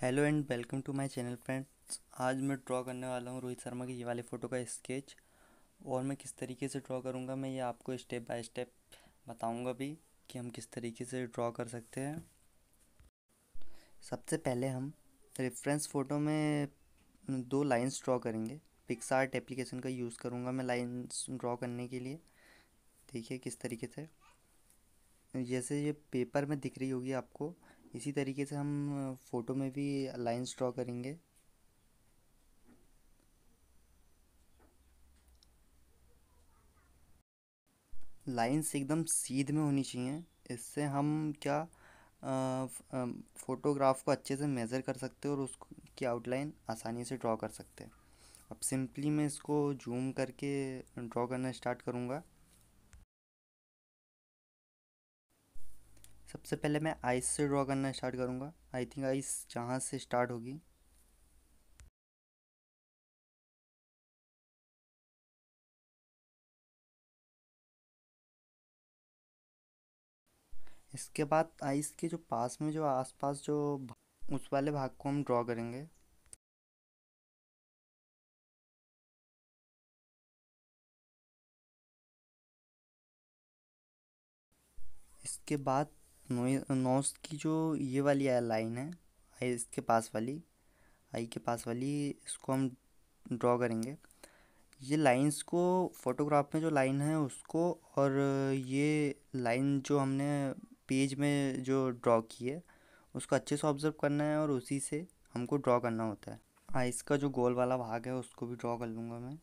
hello and welcome to my channel friends आज मैं draw करने वाला हूँ रोहित शर्मा की ये वाले फ़ोटो का स्केच और मैं किस तरीके से ड्रॉ करूँगा मैं ये आपको स्टेप बाय स्टेप बताऊँगा भी कि हम किस तरीके से ड्रॉ कर सकते हैं सबसे पहले हम रेफरेंस फ़ोटो में दो लाइंस ड्रॉ करेंगे पिक्सार्ट एप्लीकेशन का यूज़ करूँगा मैं लाइन्स ड्रॉ करने के लिए देखिए किस तरीके से जैसे ये पेपर में दिख रही होगी आपको इसी तरीके से हम फ़ोटो में भी लाइंस ड्रॉ करेंगे लाइंस एकदम सीध में होनी चाहिए इससे हम क्या फ़ोटोग्राफ को अच्छे से मेज़र कर सकते हैं और उसकी आउटलाइन आसानी से ड्रॉ कर सकते हैं अब सिंपली मैं इसको जूम करके ड्रॉ करना स्टार्ट करूँगा सबसे पहले मैं आइस से ड्रॉ करना स्टार्ट करूँगा आई थिंक आइस जहाँ से स्टार्ट होगी इसके बाद आइस के जो पास में जो आसपास जो उस वाले भाग को हम ड्रॉ करेंगे इसके बाद नोज की जो ये वाली लाइन है आई इसके पास वाली आई के पास वाली इसको हम ड्रॉ करेंगे ये लाइंस को फोटोग्राफ में जो लाइन है उसको और ये लाइन जो हमने पेज में जो ड्रॉ की है उसको अच्छे से ऑब्जर्व करना है और उसी से हमको ड्रॉ करना होता है हाँ इसका जो गोल वाला भाग है उसको भी ड्रॉ कर लूँगा मैं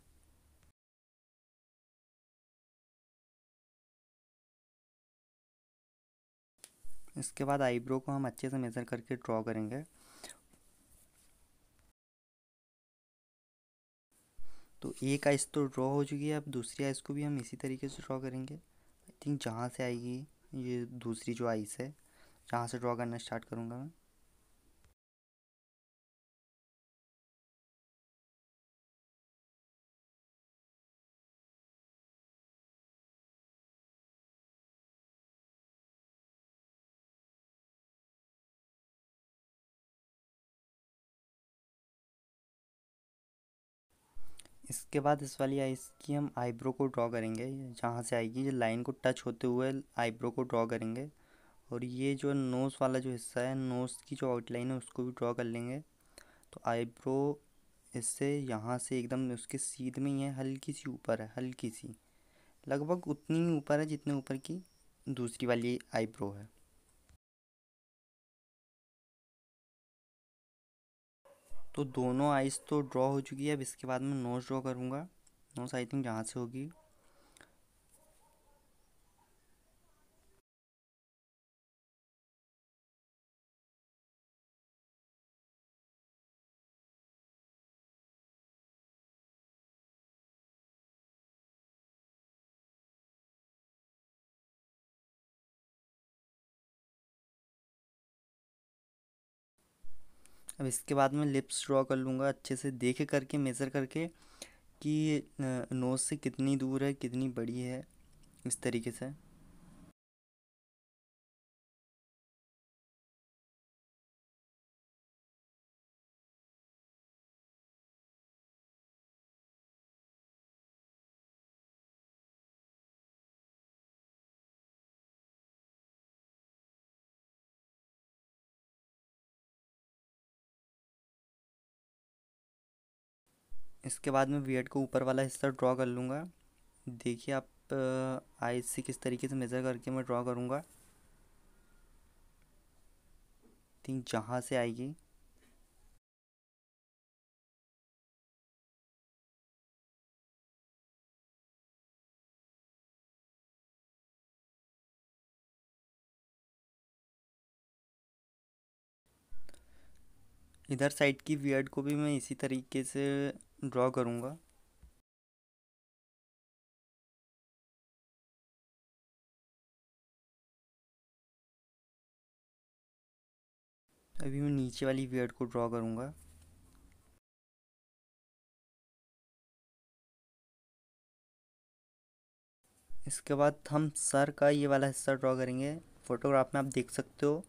इसके बाद आईब्रो को हम अच्छे से मेज़र करके ड्रॉ करेंगे तो एक आइस तो ड्रॉ हो चुकी है अब दूसरी आइस को भी हम इसी तरीके से ड्रॉ करेंगे आई थिंक जहाँ से आएगी ये दूसरी जो आइस है जहाँ से ड्रॉ करना स्टार्ट करूँगा मैं इसके बाद इस वाली आइस की हम आईब्रो को ड्रॉ करेंगे जहाँ से आएगी ये लाइन को टच होते हुए आईब्रो को ड्रॉ करेंगे और ये जो नोज़ वाला जो हिस्सा है नोज़ की जो आउटलाइन है उसको भी ड्रॉ कर लेंगे तो आईब्रो इससे यहाँ से एकदम उसके सीध में ही है हल्की सी ऊपर है हल्की सी लगभग उतनी ही ऊपर है जितने ऊपर की दूसरी वाली आईब्रो है तो दोनों आइज़ तो ड्रॉ हो चुकी है अब इसके बाद मैं नोज ड्रॉ करूँगा नोज आई थिंक जहाँ से होगी अब इसके बाद मैं लिप्स ड्रॉ कर लूँगा अच्छे से देख करके मेज़र करके कि नोज़ से कितनी दूर है कितनी बड़ी है इस तरीके से इसके बाद मैं वी को ऊपर वाला हिस्सा ड्रॉ कर लूँगा देखिए आप आई से किस तरीके से मेज़र करके मैं ड्रॉ करूँगा थिंक जहाँ से आएगी इधर साइड की वियर्ड को भी मैं इसी तरीके से ड्रॉ करूँगा अभी मैं नीचे वाली बियर्ड को ड्रॉ करूँगा इसके बाद हम सर का ये वाला हिस्सा ड्रॉ करेंगे फ़ोटोग्राफ में आप देख सकते हो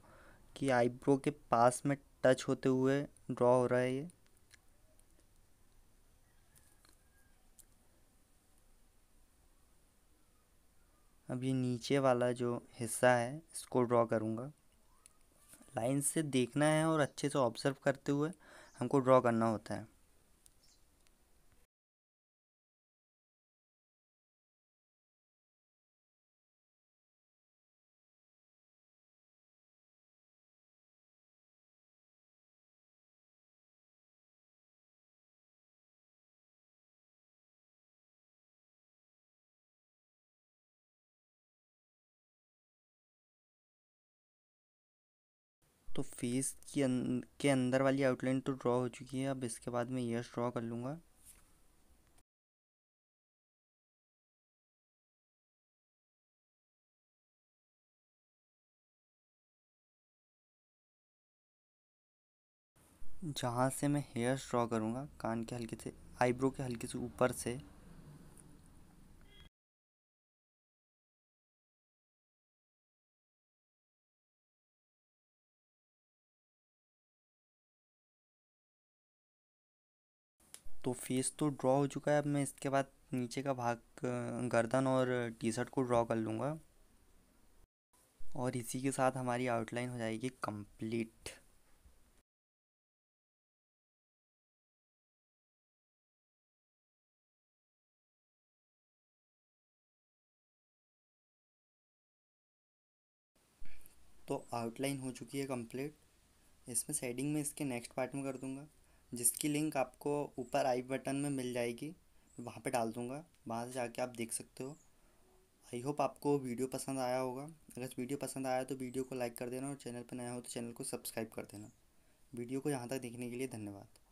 कि आईब्रो के पास में टच होते हुए ड्रॉ हो रहा है ये अब ये नीचे वाला जो हिस्सा है इसको ड्रॉ करूँगा लाइन से देखना है और अच्छे से ऑब्जर्व करते हुए हमको ड्रॉ करना होता है तो फेस की अन, अं-, के अंदर वाली आउटलाइन तो ड्रॉ हो चुकी है अब इसके बाद मैं ईयर्स ड्रॉ कर लूँगा जहाँ से मैं हेयर्स ड्रॉ करूँगा कान के हल्के से आईब्रो के हल्के से ऊपर से तो फेस तो ड्रॉ हो चुका है अब मैं इसके बाद नीचे का भाग गर्दन और टी शर्ट को ड्रॉ कर लूँगा और इसी के साथ हमारी आउटलाइन हो जाएगी कंप्लीट तो आउटलाइन हो चुकी है कंप्लीट इसमें सेडिंग में इसके नेक्स्ट पार्ट में कर दूंगा जिसकी लिंक आपको ऊपर आई बटन में मिल जाएगी वहाँ पे डाल दूँगा वहाँ से जाके आप देख सकते हो आई होप आपको वीडियो पसंद आया होगा अगर वीडियो पसंद आया तो वीडियो को लाइक कर देना और चैनल पर नया हो तो चैनल को सब्सक्राइब कर देना वीडियो को यहाँ तक देखने के लिए धन्यवाद